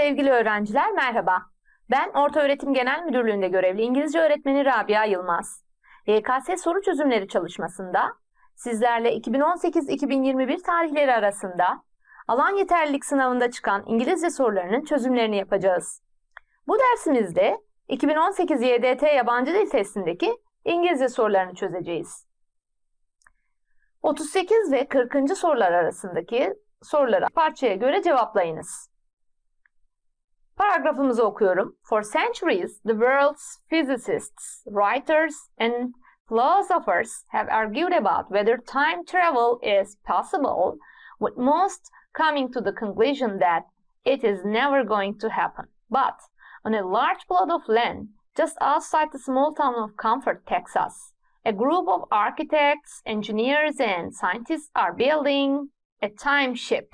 Sevgili öğrenciler merhaba. Ben Orta Öğretim Genel Müdürlüğü'nde görevli İngilizce öğretmeni Rabia Yılmaz. YKS soru çözümleri çalışmasında sizlerle 2018-2021 tarihleri arasında alan yeterlilik sınavında çıkan İngilizce sorularının çözümlerini yapacağız. Bu dersimizde 2018 YDT yabancı dil testindeki İngilizce sorularını çözeceğiz. 38 ve 40. sorular arasındaki soruları parçaya göre cevaplayınız. Paragrafımızı okuyorum. For centuries, the world's physicists, writers and philosophers have argued about whether time travel is possible, with most coming to the conclusion that it is never going to happen. But on a large plot of land just outside the small town of Comfort, Texas, a group of architects, engineers, and scientists are building a time ship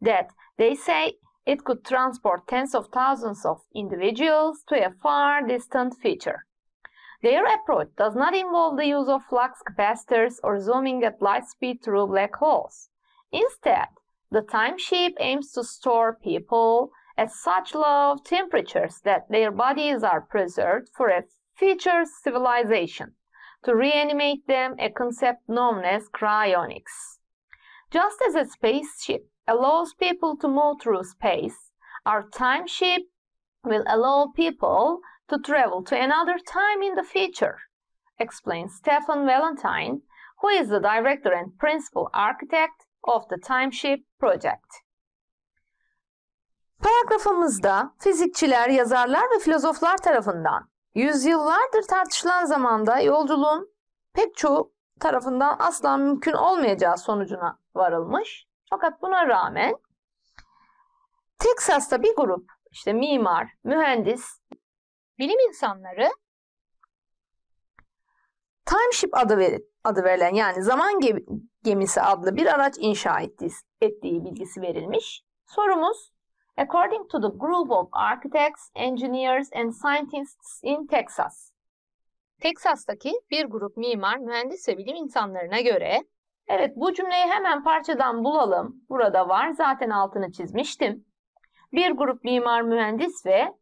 that they say it could transport tens of thousands of individuals to a far distant future. Their approach does not involve the use of flux capacitors or zooming at light speed through black holes. Instead, the ship aims to store people at such low temperatures that their bodies are preserved for a future civilization. To reanimate them, a concept known as cryonics. Just as a spaceship allows people to move through space. Our time ship will allow people to travel to another time in the future, explains Stefan Valentine, who is the director and principal architect of the timeship Project. Paragrafımızda fizikçiler, yazarlar ve filozoflar tarafından yüzyıllardır tartışılan zamanda yolculuğun pek çoğu tarafından asla mümkün olmayacağı sonucuna varılmış fakat buna rağmen Teksas'ta bir grup işte mimar, mühendis, bilim insanları Timeship adı, ver, adı verilen yani zaman gemisi adlı bir araç inşa ettiği, ettiği bilgisi verilmiş. Sorumuz According to the group of architects, engineers and scientists in Texas. Texas'taki bir grup mimar, mühendis ve bilim insanlarına göre Evet bu cümleyi hemen parçadan bulalım. Burada var zaten altını çizmiştim. Bir grup mimar mühendis ve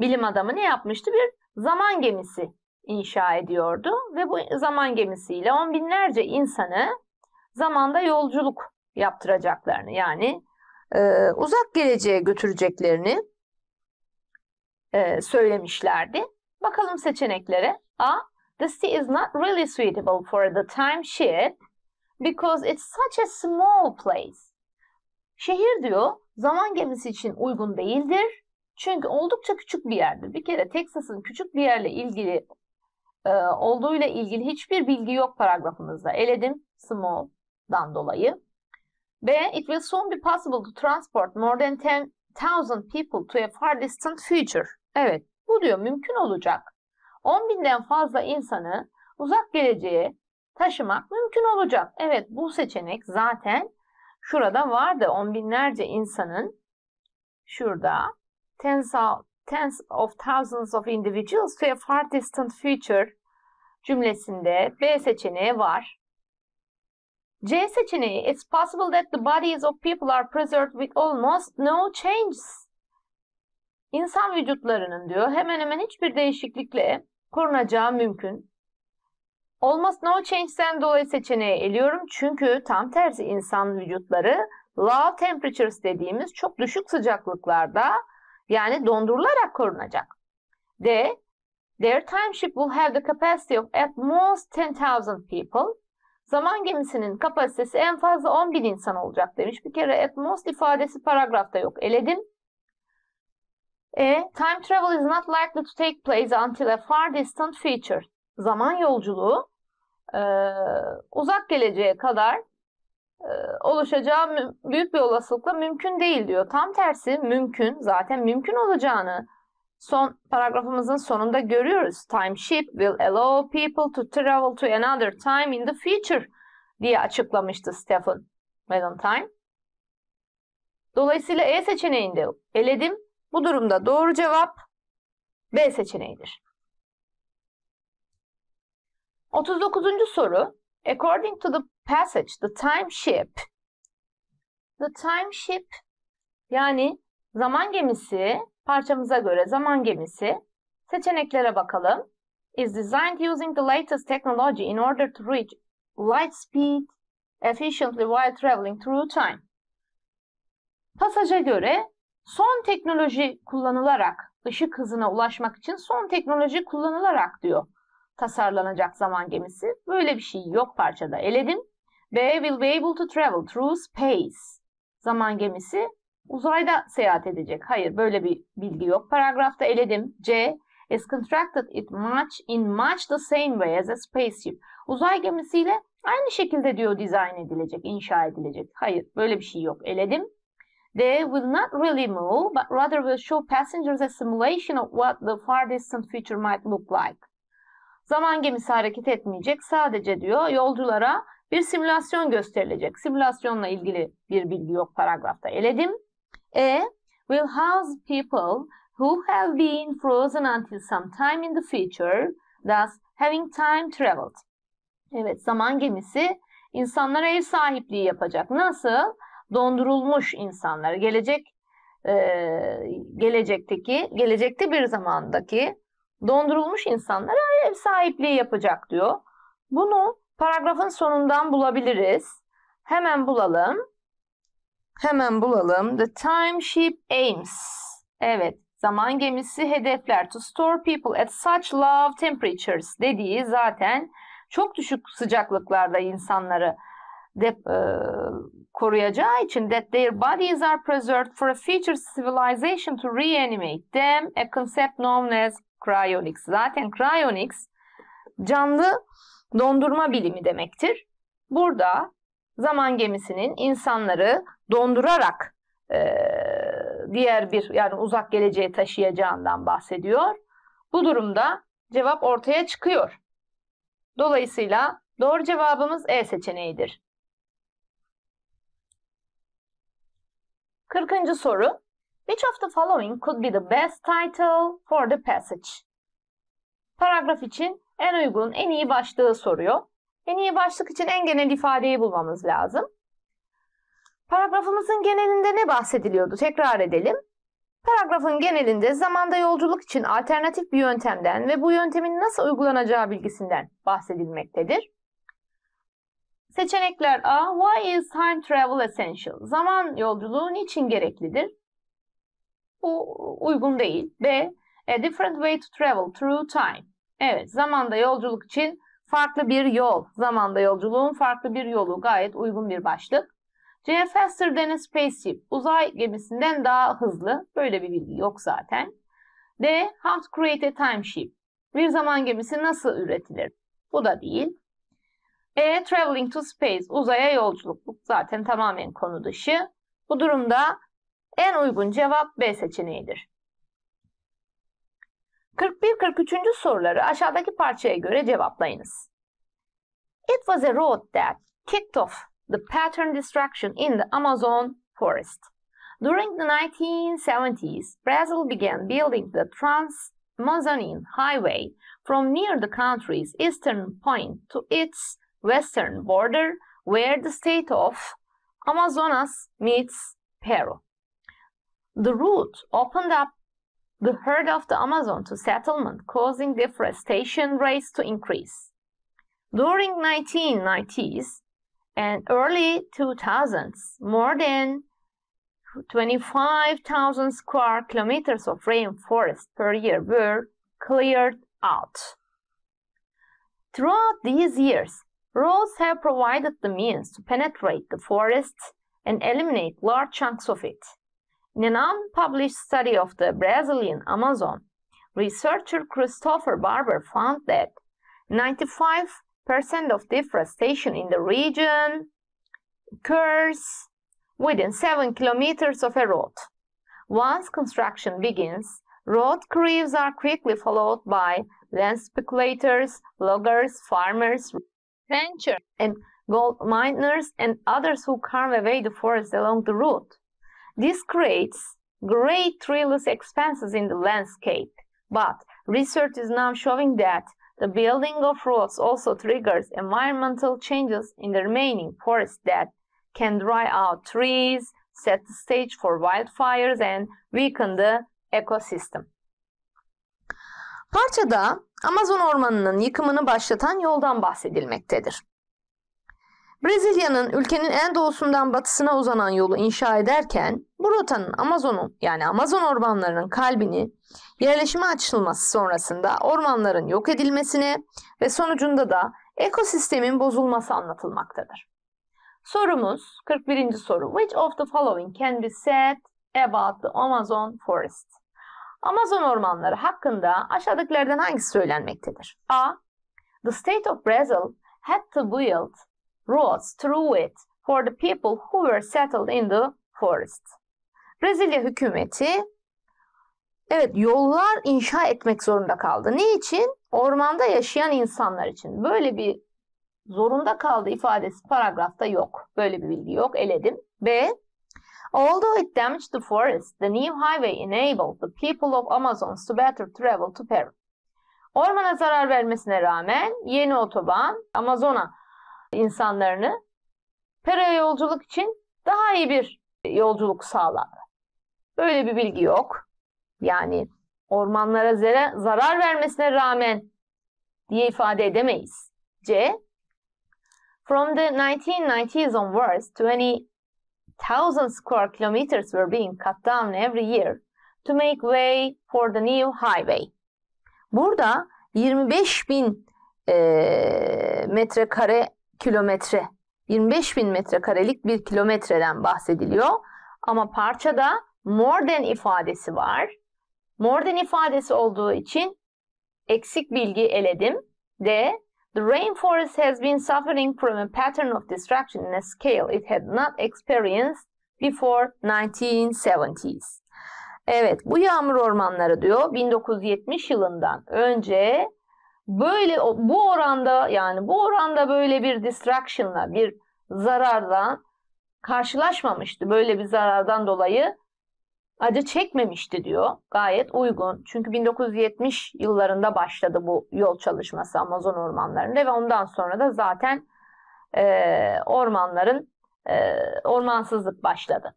bilim adamı ne yapmıştı? Bir zaman gemisi inşa ediyordu ve bu zaman gemisiyle on binlerce insanı zamanda yolculuk yaptıracaklarını yani e, uzak geleceğe götüreceklerini e, söylemişlerdi. Bakalım seçeneklere. A. The sea is not really suitable for the time ship because it's such a small place. Şehir diyor zaman gemisi için uygun değildir. Çünkü oldukça küçük bir yerdir. Bir kere Texas'ın küçük bir yerle ilgili e, olduğuyla ilgili hiçbir bilgi yok paragrafımızda. Eledim small'dan dolayı. B. it will soon be possible to transport more than 10,000 people to a far distant future. Evet, bu diyor mümkün olacak. 10 binden fazla insanı uzak geleceğe taşımak mümkün olacak. Evet bu seçenek zaten şurada vardı. On binlerce insanın şurada tens of, tens of thousands of individuals to a far distant future cümlesinde B seçeneği var. C seçeneği It's possible that the bodies of people are preserved with almost no changes. İnsan vücutlarının diyor hemen hemen hiçbir değişiklikle korunacağı mümkün. Almost no change'den dolayı seçeneği eliyorum. Çünkü tam tersi insan vücutları low temperatures dediğimiz çok düşük sıcaklıklarda yani dondurularak korunacak. D. Their time ship will have the capacity of at most 10,000 people. Zaman gemisinin kapasitesi en fazla 10 bin insan olacak demiş. Bir kere at most ifadesi paragrafta yok. Eledim. E, time travel is not likely to take place until a far distant future. Zaman yolculuğu e, uzak geleceğe kadar e, oluşacağı büyük bir olasılıkla mümkün değil diyor. Tam tersi mümkün zaten mümkün olacağını son paragrafımızın sonunda görüyoruz. Time ship will allow people to travel to another time in the future diye açıklamıştı Stephen Valentine. Dolayısıyla E seçeneğinde eledim. Bu durumda doğru cevap B seçeneğidir. 39. soru. According to the passage, the time ship. The time ship yani zaman gemisi parçamıza göre zaman gemisi seçeneklere bakalım. Is designed using the latest technology in order to reach light speed efficiently while traveling through time. Pasaja göre son teknoloji kullanılarak ışık hızına ulaşmak için son teknoloji kullanılarak diyor tasarlanacak zaman gemisi. Böyle bir şey yok parçada. Eledim. They will be able to travel through space. Zaman gemisi uzayda seyahat edecek. Hayır böyle bir bilgi yok. Paragrafta eledim. C is contracted it much in much the same way as a spaceship. Uzay gemisiyle aynı şekilde diyor dizayn edilecek, inşa edilecek. Hayır böyle bir şey yok. Eledim. They will not really move but rather will show passengers a simulation of what the far distant future might look like. Zaman gemisi hareket etmeyecek. Sadece diyor yolculara bir simülasyon gösterilecek. Simülasyonla ilgili bir bilgi yok paragrafta eledim. E will house people who have been frozen until some time in the future, thus having time traveled. Evet, zaman gemisi insanlara ev sahipliği yapacak. Nasıl? Dondurulmuş insanlar gelecek e, gelecekteki, gelecekte bir zamandaki dondurulmuş insanlara ev sahipliği yapacak diyor. Bunu paragrafın sonundan bulabiliriz. Hemen bulalım. Hemen bulalım. The time ship aims. Evet. Zaman gemisi hedefler to store people at such low temperatures dediği zaten çok düşük sıcaklıklarda insanları de, e, koruyacağı için that their bodies are preserved for a future civilization to reanimate them a concept known as Cryonics. Zaten cryonics canlı dondurma bilimi demektir. Burada zaman gemisinin insanları dondurarak e, diğer bir yani uzak geleceğe taşıyacağından bahsediyor. Bu durumda cevap ortaya çıkıyor. Dolayısıyla doğru cevabımız E seçeneğidir. 40. soru Which of the following could be the best title for the passage? Paragraf için en uygun, en iyi başlığı soruyor. En iyi başlık için en genel ifadeyi bulmamız lazım. Paragrafımızın genelinde ne bahsediliyordu? Tekrar edelim. Paragrafın genelinde zamanda yolculuk için alternatif bir yöntemden ve bu yöntemin nasıl uygulanacağı bilgisinden bahsedilmektedir. Seçenekler A. Why is time travel essential? Zaman yolculuğu niçin gereklidir? Bu uygun değil. B. A e, different way to travel through time. Evet, zamanda yolculuk için farklı bir yol. Zamanda yolculuğun farklı bir yolu gayet uygun bir başlık. C. Faster than a spaceship. Uzay gemisinden daha hızlı. Böyle bir bilgi yok zaten. D. How to create a time ship. Bir zaman gemisi nasıl üretilir? Bu da değil. E. Traveling to space. Uzaya yolculuk. Zaten tamamen konu dışı. Bu durumda en uygun cevap B seçeneğidir. 41-43. soruları aşağıdaki parçaya göre cevaplayınız. It was a road that kicked off the pattern destruction in the Amazon forest. During the 1970s, Brazil began building the Trans-Amazonian Highway from near the country's eastern point to its western border where the state of Amazonas meets Peru. the route opened up the herd of the Amazon to settlement, causing deforestation rates to increase. During 1990s and early 2000s, more than 25,000 square kilometers of rainforest per year were cleared out. Throughout these years, roads have provided the means to penetrate the forests and eliminate large chunks of it. In an unpublished study of the Brazilian Amazon, researcher Christopher Barber found that 95% of deforestation in the region occurs within 7 kilometers of a road. Once construction begins, road creeps are quickly followed by land speculators, loggers, farmers, ranchers, and gold miners, and others who carve away the forest along the route. This creates great treeless expanses in the landscape, but research is now showing that the building of roads also triggers environmental changes in the remaining forest that can dry out trees, set the stage for wildfires and weaken the ekosistem. Parçada Amazon ormanının yıkımını başlatan yoldan bahsedilmektedir. Brezilya'nın ülkenin en doğusundan batısına uzanan yolu inşa ederken rotanın Amazon'un yani Amazon ormanlarının kalbini yerleşime açılması sonrasında ormanların yok edilmesine ve sonucunda da ekosistemin bozulması anlatılmaktadır. Sorumuz 41. soru. Which of the following can be said about the Amazon forest? Amazon ormanları hakkında aşağıdakilerden hangisi söylenmektedir? A. The state of Brazil had to build roads through it for the people who were settled in the forest. Brezilya hükümeti evet yollar inşa etmek zorunda kaldı. Ne için? Ormanda yaşayan insanlar için. Böyle bir zorunda kaldı ifadesi paragrafta yok. Böyle bir bilgi yok. Eledim. B. Although it damaged the forest, the new highway enabled the people of Amazons to better travel to Peru. Ormana zarar vermesine rağmen yeni otoban Amazona insanlarını Peru'ya yolculuk için daha iyi bir yolculuk sağladı. Böyle bir bilgi yok. Yani ormanlara zere, zarar vermesine rağmen diye ifade edemeyiz. C. From the 1990s onwards, 20,000 square kilometers were being cut down every year to make way for the new highway. Burada 25 bin e, metrekare kilometre, 25 bin metrekarelik bir kilometreden bahsediliyor. Ama parçada more than ifadesi var. More than ifadesi olduğu için eksik bilgi eledim. D. The rainforest has been suffering from a pattern of destruction in a scale it had not experienced before 1970s. Evet, bu yağmur ormanları diyor 1970 yılından önce böyle bu oranda yani bu oranda böyle bir distraction'la bir zarardan karşılaşmamıştı. Böyle bir zarardan dolayı acı çekmemişti diyor. Gayet uygun. Çünkü 1970 yıllarında başladı bu yol çalışması Amazon ormanlarında ve ondan sonra da zaten e, ormanların e, ormansızlık başladı.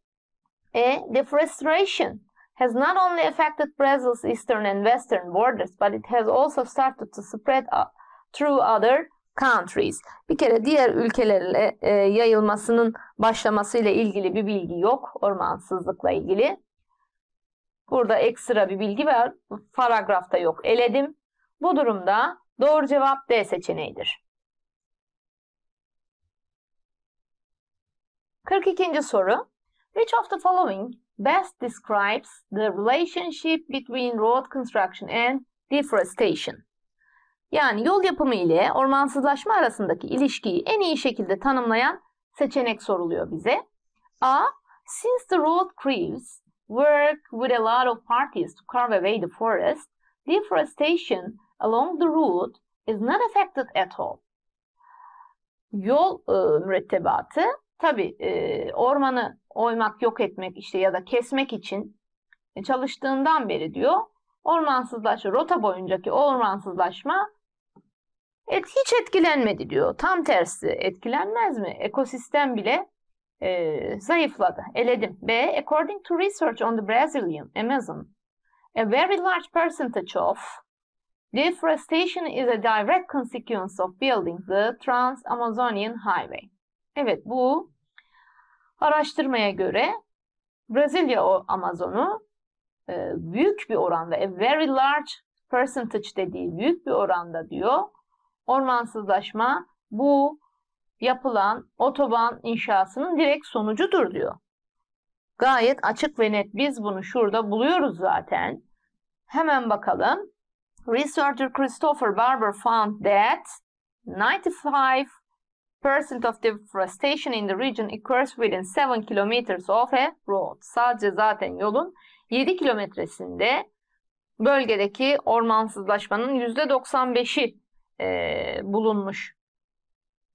E, deforestation has not only affected Brazil's eastern and western borders but it has also started to spread uh, through other countries. Bir kere diğer ülkelerle e, yayılmasının başlamasıyla ilgili bir bilgi yok ormansızlıkla ilgili. Burada ekstra bir bilgi var. Paragrafta yok. Eledim. Bu durumda doğru cevap D seçeneğidir. 42. soru. Which of the following best describes the relationship between road construction and deforestation? Yani yol yapımı ile ormansızlaşma arasındaki ilişkiyi en iyi şekilde tanımlayan seçenek soruluyor bize. A. Since the road creates work with a lot of parties to carve away the forest, deforestation along the route is not affected at all. Yol e, mürettebatı tabi e, ormanı oymak, yok etmek işte ya da kesmek için e, çalıştığından beri diyor ormansızlaşma, rota boyuncaki ormansızlaşma et, hiç etkilenmedi diyor. Tam tersi etkilenmez mi? Ekosistem bile e, zayıfladı, eledim. B. According to research on the Brazilian Amazon, a very large percentage of deforestation is a direct consequence of building the Trans-Amazonian Highway. Evet bu araştırmaya göre Brezilya Amazon'u e, büyük bir oranda, a very large percentage dediği büyük bir oranda diyor, ormansızlaşma bu yapılan otoban inşasının direkt sonucudur diyor. Gayet açık ve net biz bunu şurada buluyoruz zaten. Hemen bakalım. Researcher Christopher Barber found that 95% of deforestation in the region occurs within 7 kilometers of a road. Sadece zaten yolun 7 kilometresinde bölgedeki ormansızlaşmanın %95'i e, bulunmuş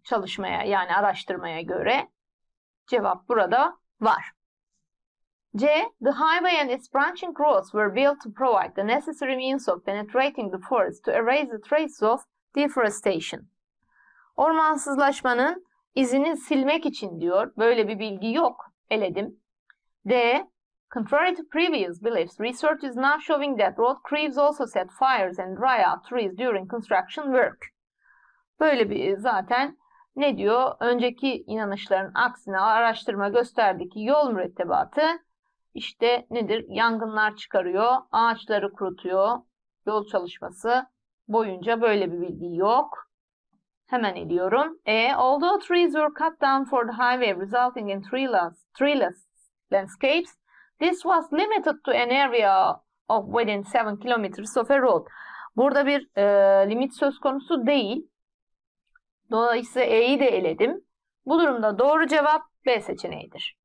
çalışmaya yani araştırmaya göre cevap burada var. C. The highway and its branching roads were built to provide the necessary means of penetrating the forest to erase the traces of deforestation. Ormansızlaşmanın izini silmek için diyor. Böyle bir bilgi yok. Eledim. D. Contrary to previous beliefs, research is now showing that road crews also set fires and dry out trees during construction work. Böyle bir zaten ne diyor? Önceki inanışların aksine araştırma gösterdi ki yol mürettebatı işte nedir? Yangınlar çıkarıyor, ağaçları kurutuyor. Yol çalışması boyunca böyle bir bilgi yok. Hemen ediyorum. E, although trees were cut down for the highway resulting in treeless, treeless landscapes, this was limited to an area of within 7 kilometers of a road. Burada bir e, limit söz konusu değil. Dolayısıyla E'yi de eledim. Bu durumda doğru cevap B seçeneğidir.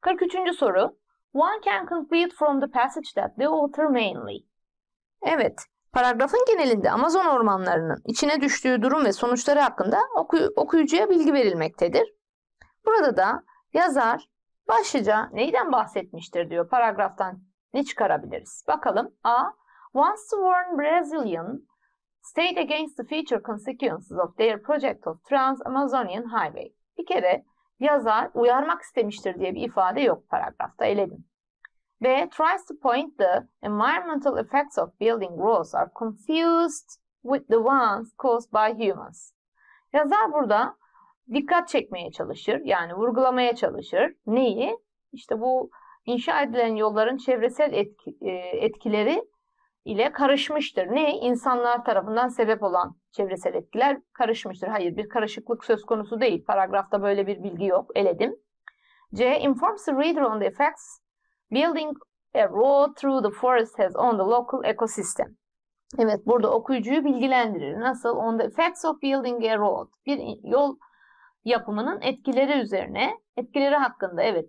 43. soru. One can conclude from the passage that the author mainly. Evet, paragrafın genelinde Amazon ormanlarının içine düştüğü durum ve sonuçları hakkında oku okuyucuya bilgi verilmektedir. Burada da yazar başlıca neyden bahsetmiştir diyor paragraftan ne çıkarabiliriz? Bakalım. A. Once sworn Brazilian State against the future consequences of their project of Trans-Amazonian Highway. Bir kere yazar uyarmak istemiştir diye bir ifade yok paragrafta eledim. Ve tries to point the environmental effects of building roads are confused with the ones caused by humans. Yazar burada dikkat çekmeye çalışır. Yani vurgulamaya çalışır. Neyi? İşte bu inşa edilen yolların çevresel etki, e, etkileri ile karışmıştır. Ne? İnsanlar tarafından sebep olan çevresel etkiler karışmıştır. Hayır bir karışıklık söz konusu değil. Paragrafta böyle bir bilgi yok. Eledim. C. Informs the reader on the effects building a road through the forest has on the local ecosystem. Evet burada okuyucuyu bilgilendirir. Nasıl? On the effects of building a road. Bir yol yapımının etkileri üzerine, etkileri hakkında evet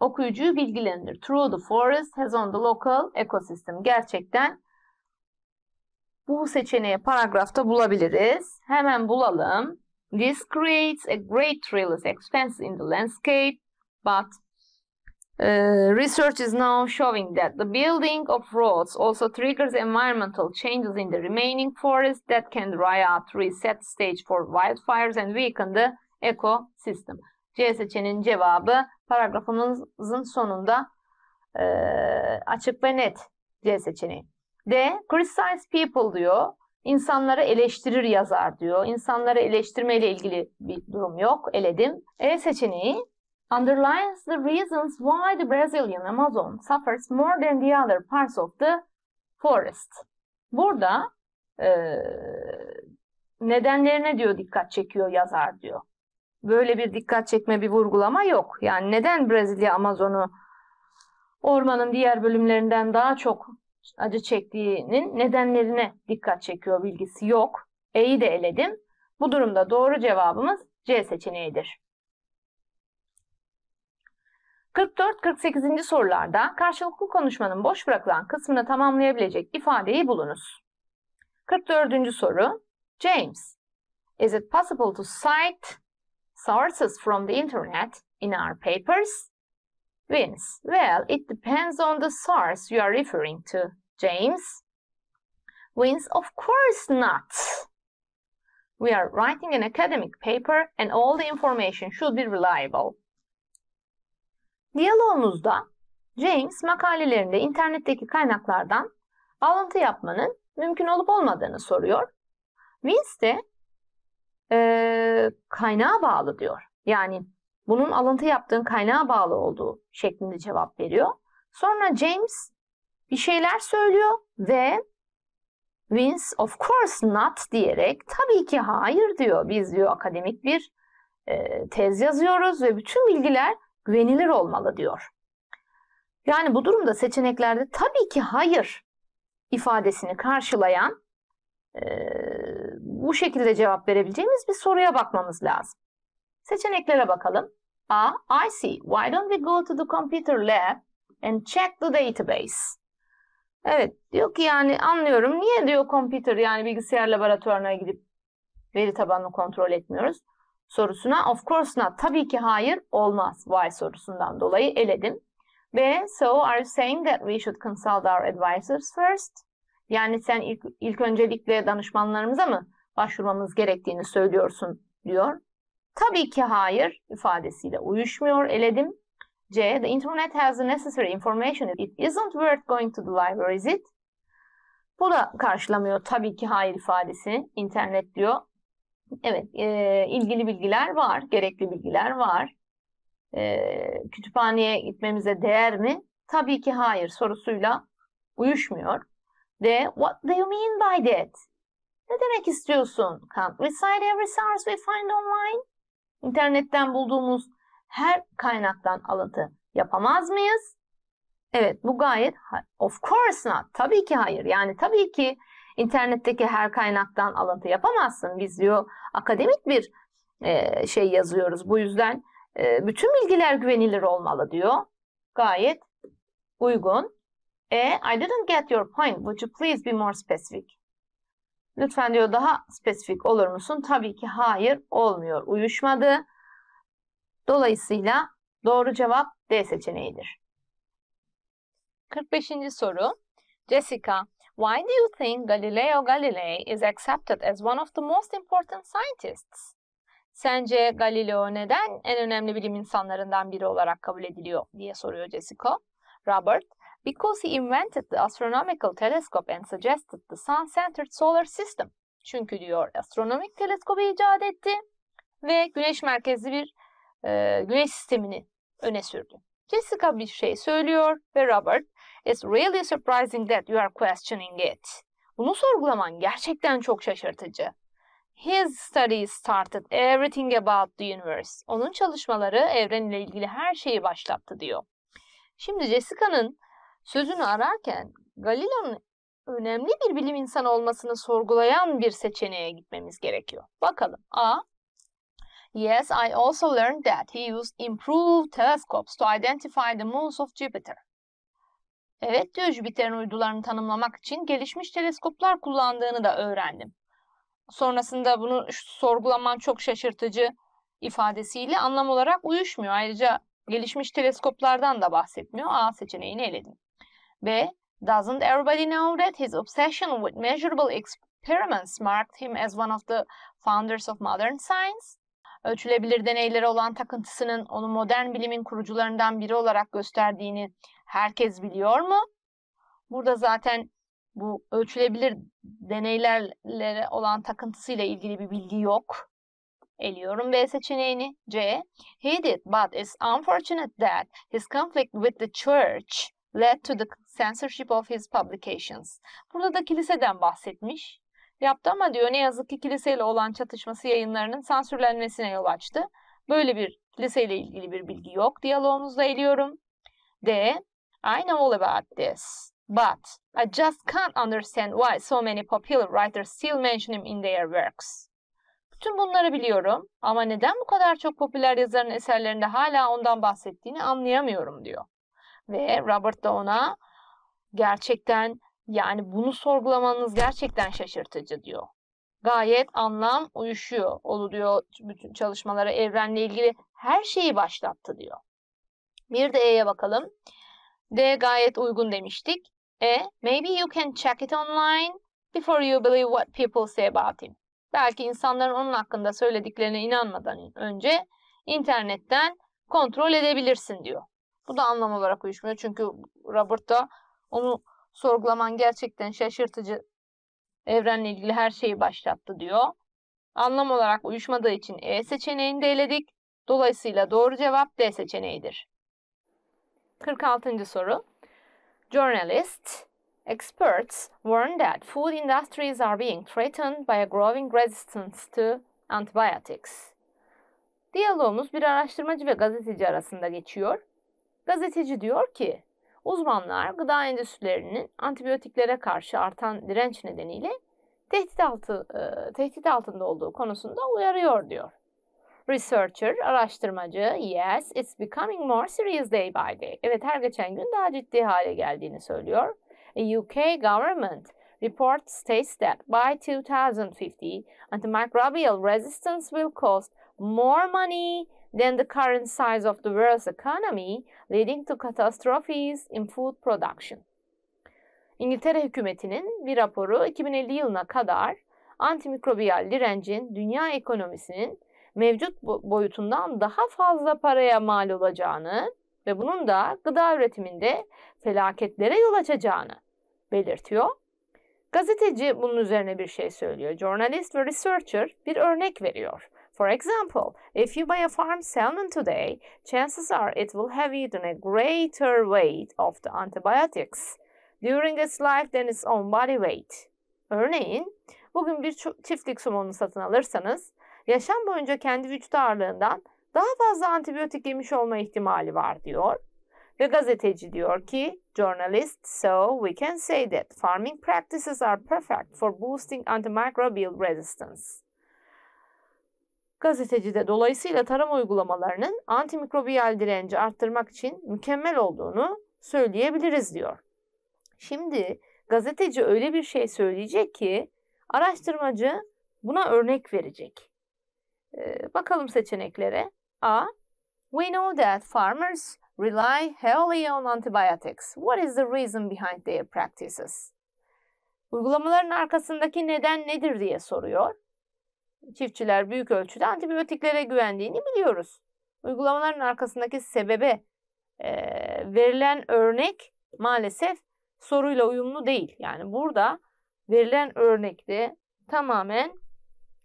okuyucuyu bilgilendirir. Through the forest has on the local ecosystem. Gerçekten bu seçeneği paragrafta bulabiliriz. Hemen bulalım. This creates a great trellis expense in the landscape but uh, research is now showing that the building of roads also triggers environmental changes in the remaining forest that can dry out, reset stage for wildfires and weaken the ecosystem. C seçeneğinin cevabı paragrafımızın sonunda e, açık ve net C seçeneği. D. Criticize people diyor. İnsanları eleştirir yazar diyor. İnsanları eleştirmeyle ilgili bir durum yok. Eledim. E seçeneği underlines the reasons why the Brazilian Amazon suffers more than the other parts of the forest. Burada e, nedenlerine diyor dikkat çekiyor yazar diyor. Böyle bir dikkat çekme bir vurgulama yok. Yani neden Brezilya Amazon'u ormanın diğer bölümlerinden daha çok acı çektiğinin nedenlerine dikkat çekiyor bilgisi yok. E'yi de eledim. Bu durumda doğru cevabımız C seçeneğidir. 44-48. sorularda karşılıklı konuşmanın boş bırakılan kısmını tamamlayabilecek ifadeyi bulunuz. 44. soru James, is it possible to cite sources from the internet in our papers? wins? Well, it depends on the source you are referring to. James wins? Of course not. We are writing an academic paper and all the information should be reliable. Diyalogumuzda James makalelerinde internetteki kaynaklardan alıntı yapmanın mümkün olup olmadığını soruyor. Vince de e, kaynağa bağlı diyor. Yani bunun alıntı yaptığın kaynağa bağlı olduğu şeklinde cevap veriyor. Sonra James bir şeyler söylüyor ve Vince of course not diyerek tabii ki hayır diyor. Biz diyor akademik bir e, tez yazıyoruz ve bütün bilgiler güvenilir olmalı diyor. Yani bu durumda seçeneklerde tabii ki hayır ifadesini karşılayan e, bu şekilde cevap verebileceğimiz bir soruya bakmamız lazım. Seçeneklere bakalım. A. I see. Why don't we go to the computer lab and check the database? Evet diyor ki yani anlıyorum. Niye diyor computer yani bilgisayar laboratuvarına gidip veri tabanını kontrol etmiyoruz? Sorusuna of course not. Tabii ki hayır olmaz. Why sorusundan dolayı eledim. B. So are you saying that we should consult our advisors first? Yani sen ilk, ilk öncelikle danışmanlarımıza mı başvurmamız gerektiğini söylüyorsun diyor. Tabii ki hayır ifadesiyle uyuşmuyor. Eledim. C. The internet has the necessary information. It isn't worth going to the library, is it? Bu da karşılamıyor tabii ki hayır ifadesi. İnternet diyor. Evet, e, ilgili bilgiler var, gerekli bilgiler var. E, kütüphaneye gitmemize değer mi? Tabii ki hayır sorusuyla uyuşmuyor. D. What do you mean by that? Ne demek istiyorsun? Can't we cite every source we find online? İnternetten bulduğumuz her kaynaktan alıntı yapamaz mıyız? Evet bu gayet of course not. Tabii ki hayır. Yani tabii ki internetteki her kaynaktan alıntı yapamazsın. Biz diyor akademik bir e, şey yazıyoruz. Bu yüzden e, bütün bilgiler güvenilir olmalı diyor. Gayet uygun. E, I didn't get your point. Would you please be more specific? Lütfen diyor daha spesifik olur musun? Tabii ki hayır olmuyor. Uyuşmadı. Dolayısıyla doğru cevap D seçeneğidir. 45. soru. Jessica, why do you think Galileo Galilei is accepted as one of the most important scientists? Sence Galileo neden en önemli bilim insanlarından biri olarak kabul ediliyor diye soruyor Jessica. Robert, Because he invented the astronomical telescope and suggested the sun-centered solar system. Çünkü diyor astronomik teleskobu icat etti ve güneş merkezli bir e, güneş sistemini öne sürdü. Jessica bir şey söylüyor ve Robert, It's really surprising that you are questioning it. Bunu sorgulaman gerçekten çok şaşırtıcı. His studies started everything about the universe. Onun çalışmaları evrenle ilgili her şeyi başlattı diyor. Şimdi Jessica'nın sözünü ararken Galileo'nun önemli bir bilim insanı olmasını sorgulayan bir seçeneğe gitmemiz gerekiyor. Bakalım. A. Yes, I also learned that he used improved telescopes to identify the moons of Jupiter. Evet diyor Jüpiter'in uydularını tanımlamak için gelişmiş teleskoplar kullandığını da öğrendim. Sonrasında bunu sorgulaman çok şaşırtıcı ifadesiyle anlam olarak uyuşmuyor. Ayrıca gelişmiş teleskoplardan da bahsetmiyor. A seçeneğini eledim. B. Doesn't everybody know that his obsession with measurable experiments marked him as one of the founders of modern science? Ölçülebilir deneylere olan takıntısının onu modern bilimin kurucularından biri olarak gösterdiğini herkes biliyor mu? Burada zaten bu ölçülebilir deneylerle olan takıntısıyla ilgili bir bilgi yok. Eliyorum B seçeneğini. C. He did but it's unfortunate that his conflict with the church led to the censorship of his publications. Burada da kiliseden bahsetmiş. Yaptı ama diyor ne yazık ki kiliseyle olan çatışması yayınlarının sansürlenmesine yol açtı. Böyle bir kiliseyle ilgili bir bilgi yok. Diyaloğumuzda eliyorum. D. I know all about this. But I just can't understand why so many popular writers still mention him in their works. Bütün bunları biliyorum ama neden bu kadar çok popüler yazarın eserlerinde hala ondan bahsettiğini anlayamıyorum diyor ve Robert da gerçekten yani bunu sorgulamanız gerçekten şaşırtıcı diyor. Gayet anlam uyuşuyor. Olu diyor bütün çalışmalara evrenle ilgili her şeyi başlattı diyor. Bir de E'ye bakalım. D gayet uygun demiştik. E, maybe you can check it online before you believe what people say about him. Belki insanların onun hakkında söylediklerine inanmadan önce internetten kontrol edebilirsin diyor. Bu da anlam olarak uyuşmuyor. Çünkü Robert da onu sorgulaman gerçekten şaşırtıcı evrenle ilgili her şeyi başlattı diyor. Anlam olarak uyuşmadığı için E seçeneğini de eledik. Dolayısıyla doğru cevap D seçeneğidir. 46. soru. Journalists, experts warn that food industries are being threatened by a growing resistance to antibiotics. Diyalogumuz bir araştırmacı ve gazeteci arasında geçiyor. Gazeteci diyor ki uzmanlar gıda endüstrilerinin antibiyotiklere karşı artan direnç nedeniyle tehdit, altı, e, tehdit altında olduğu konusunda uyarıyor diyor. Researcher, araştırmacı, yes, it's becoming more serious day by day. Evet, her geçen gün daha ciddi hale geldiğini söylüyor. A UK government report states that by 2050, antimicrobial resistance will cost more money than the current size of the world's economy, leading to catastrophes in food production. İngiltere hükümetinin bir raporu 2050 yılına kadar antimikrobiyal direncin dünya ekonomisinin mevcut boyutundan daha fazla paraya mal olacağını ve bunun da gıda üretiminde felaketlere yol açacağını belirtiyor. Gazeteci bunun üzerine bir şey söylüyor. Journalist ve researcher bir örnek veriyor. For example, if you buy a farm salmon today, chances are it will have eaten a greater weight of the antibiotics during its life than its own body weight. Örneğin, bugün bir çiftlik somonu satın alırsanız, yaşam boyunca kendi vücut ağırlığından daha fazla antibiyotik yemiş olma ihtimali var diyor. Ve gazeteci diyor ki, journalist, so we can say that farming practices are perfect for boosting antimicrobial resistance gazeteci de dolayısıyla tarım uygulamalarının antimikrobiyal direnci arttırmak için mükemmel olduğunu söyleyebiliriz diyor. Şimdi gazeteci öyle bir şey söyleyecek ki araştırmacı buna örnek verecek. Ee, bakalım seçeneklere. A. We know that farmers rely heavily on antibiotics. What is the reason behind their practices? Uygulamaların arkasındaki neden nedir diye soruyor çiftçiler büyük ölçüde antibiyotiklere güvendiğini biliyoruz. Uygulamaların arkasındaki sebebe e, verilen örnek maalesef soruyla uyumlu değil. Yani burada verilen örnekte tamamen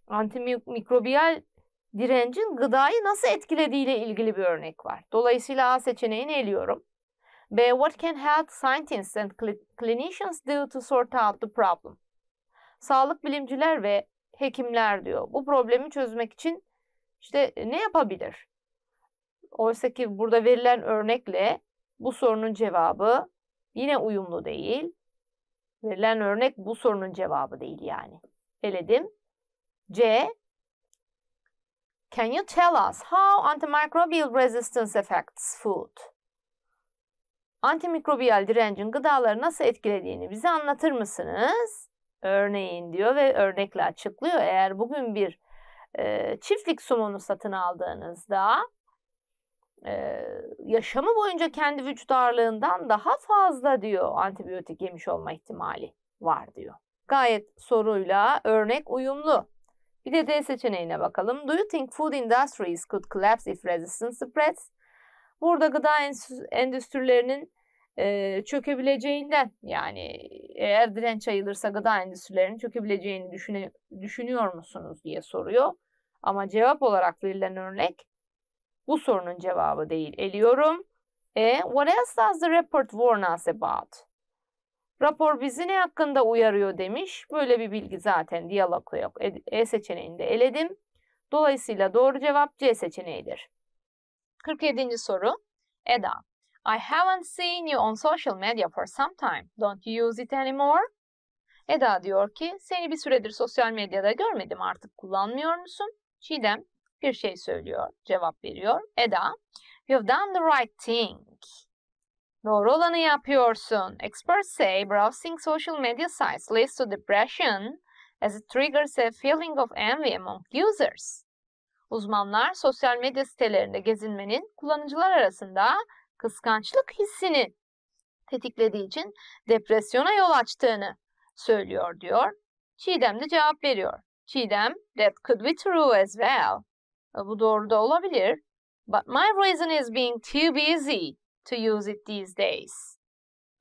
antimikrobiyal direncin gıdayı nasıl etkilediğiyle ilgili bir örnek var. Dolayısıyla A seçeneğini eliyorum. B. What can health scientists and clinicians do to sort out the problem? Sağlık bilimciler ve hekimler diyor. Bu problemi çözmek için işte e, ne yapabilir? Oysa ki burada verilen örnekle bu sorunun cevabı yine uyumlu değil. Verilen örnek bu sorunun cevabı değil yani. Eledim. C. Can you tell us how antimicrobial resistance affects food? Antimikrobiyal direncin gıdaları nasıl etkilediğini bize anlatır mısınız? örneğin diyor ve örnekle açıklıyor. Eğer bugün bir e, çiftlik somonu satın aldığınızda e, yaşamı boyunca kendi vücut ağırlığından daha fazla diyor antibiyotik yemiş olma ihtimali var diyor. Gayet soruyla örnek uyumlu. Bir de D seçeneğine bakalım. Do you think food industries could collapse if resistance spreads? Burada gıda endüstrilerinin e, çökebileceğinden yani eğer direnç ayılırsa gıda endüstrilerinin çökebileceğini düşüne, düşünüyor musunuz diye soruyor. Ama cevap olarak verilen örnek bu sorunun cevabı değil. Eliyorum. E, what else does the report warn us about? Rapor bizi ne hakkında uyarıyor demiş. Böyle bir bilgi zaten diyalogla yok. E, e seçeneğinde eledim. Dolayısıyla doğru cevap C seçeneğidir. 47. soru. Eda, I haven't seen you on social media for some time. Don't you use it anymore? Eda diyor ki seni bir süredir sosyal medyada görmedim artık kullanmıyor musun? Çiğdem bir şey söylüyor, cevap veriyor. Eda, you've done the right thing. Doğru olanı yapıyorsun. Experts say browsing social media sites leads to depression as it triggers a feeling of envy among users. Uzmanlar sosyal medya sitelerinde gezinmenin kullanıcılar arasında kıskançlık hissini tetiklediği için depresyona yol açtığını söylüyor diyor. Çiğdem de cevap veriyor. Çiğdem, that could be true as well. E, bu doğru da olabilir. But my reason is being too busy to use it these days.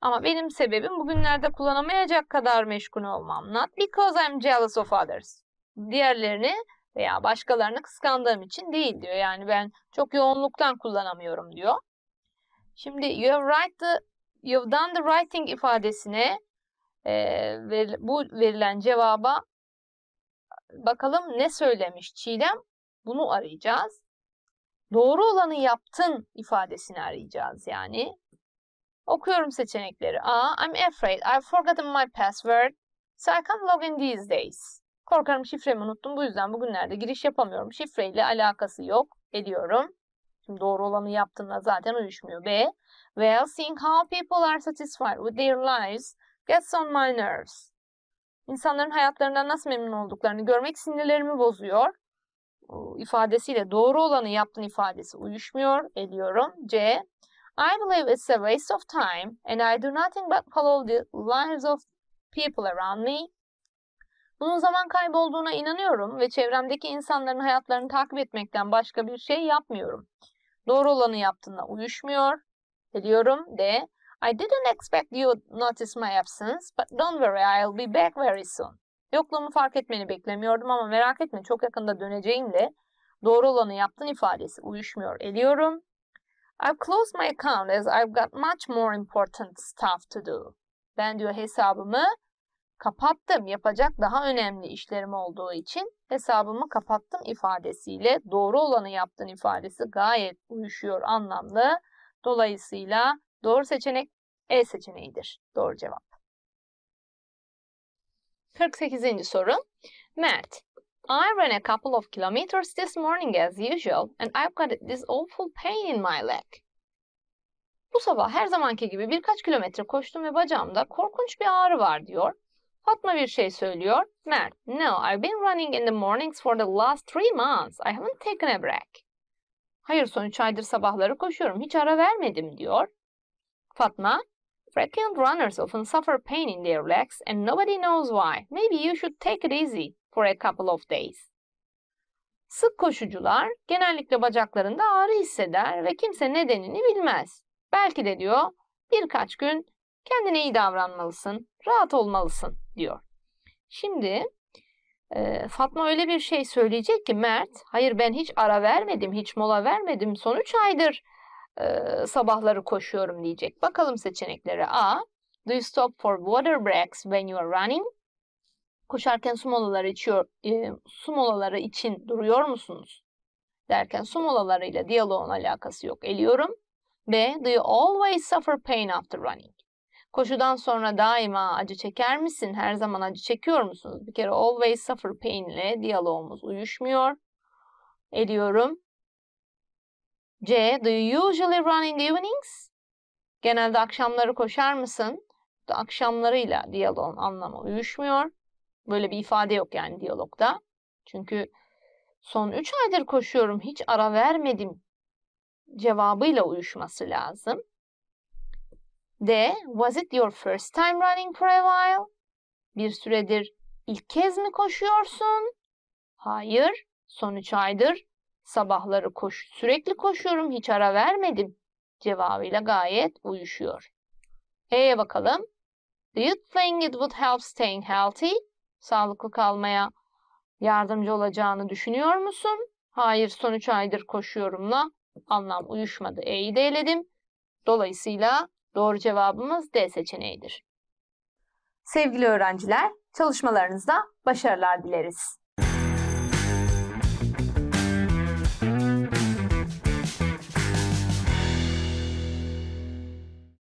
Ama benim sebebim bugünlerde kullanamayacak kadar meşgul olmam. Not because I'm jealous of others. Diğerlerini veya başkalarını kıskandığım için değil diyor. Yani ben çok yoğunluktan kullanamıyorum diyor. Şimdi you have write the you've done the writing ifadesine e, ver, bu verilen cevaba bakalım ne söylemiş Çiğdem? Bunu arayacağız. Doğru olanı yaptın ifadesini arayacağız yani. Okuyorum seçenekleri. A. I'm afraid I've forgotten my password. So I can't log in these days. Korkarım şifremi unuttum. Bu yüzden bugünlerde giriş yapamıyorum. Şifreyle alakası yok. Ediyorum. Şimdi doğru olanı yaptığında zaten uyuşmuyor. B. Well, seeing how people are satisfied with their lives gets on my nerves. İnsanların hayatlarından nasıl memnun olduklarını görmek sinirlerimi bozuyor. O ifadesiyle doğru olanı yaptın ifadesi uyuşmuyor ediyorum. C. I believe it's a waste of time and I do nothing but follow the lives of people around me. Bunun zaman kaybı olduğuna inanıyorum ve çevremdeki insanların hayatlarını takip etmekten başka bir şey yapmıyorum. Doğru olanı yaptığında uyuşmuyor. Biliyorum de. I didn't expect you notice my absence but don't worry I'll be back very soon. Yokluğumu fark etmeni beklemiyordum ama merak etme çok yakında döneceğim de. Doğru olanı yaptın ifadesi uyuşmuyor. Ediyorum. I've closed my account as I've got much more important stuff to do. Ben diyor hesabımı kapattım yapacak daha önemli işlerim olduğu için hesabımı kapattım ifadesiyle doğru olanı yaptın ifadesi gayet uyuşuyor anlamlı. Dolayısıyla doğru seçenek E seçeneğidir. Doğru cevap. 48. soru. Mert, I ran a couple of kilometers this morning as usual and I've got this awful pain in my leg. Bu sabah her zamanki gibi birkaç kilometre koştum ve bacağımda korkunç bir ağrı var diyor. Fatma bir şey söylüyor. Mert, no, I've been running in the mornings for the last three months. I haven't taken a break. Hayır, son üç aydır sabahları koşuyorum. Hiç ara vermedim diyor. Fatma, frequent runners often suffer pain in their legs and nobody knows why. Maybe you should take it easy for a couple of days. Sık koşucular genellikle bacaklarında ağrı hisseder ve kimse nedenini bilmez. Belki de diyor birkaç gün Kendine iyi davranmalısın, rahat olmalısın diyor. Şimdi e, Fatma öyle bir şey söyleyecek ki Mert, hayır ben hiç ara vermedim, hiç mola vermedim. Son 3 aydır e, sabahları koşuyorum diyecek. Bakalım seçeneklere. A. Do you stop for water breaks when you are running? Koşarken su molaları içiyor, e, su molaları için duruyor musunuz? Derken su molalarıyla diyaloğun alakası yok. Eliyorum. B. Do you always suffer pain after running? Koşudan sonra daima acı çeker misin? Her zaman acı çekiyor musunuz? Bir kere always suffer pain ile diyalogumuz uyuşmuyor. Ediyorum. C. Do you usually run in the evenings? Genelde akşamları koşar mısın? Akşamlarıyla diyaloğun anlamı uyuşmuyor. Böyle bir ifade yok yani diyalogda. Çünkü son 3 aydır koşuyorum hiç ara vermedim cevabıyla uyuşması lazım. D. Was it your first time running for a while? Bir süredir ilk kez mi koşuyorsun? Hayır, son üç aydır. Sabahları koş, sürekli koşuyorum, hiç ara vermedim. Cevabıyla gayet uyuşuyor. E'ye bakalım. Do you think it would help staying healthy? Sağlıklı kalmaya yardımcı olacağını düşünüyor musun? Hayır, son üç aydır koşuyorumla anlam uyuşmadı. E'yi de eledim. Dolayısıyla Doğru cevabımız D seçeneğidir. Sevgili öğrenciler, çalışmalarınızda başarılar dileriz.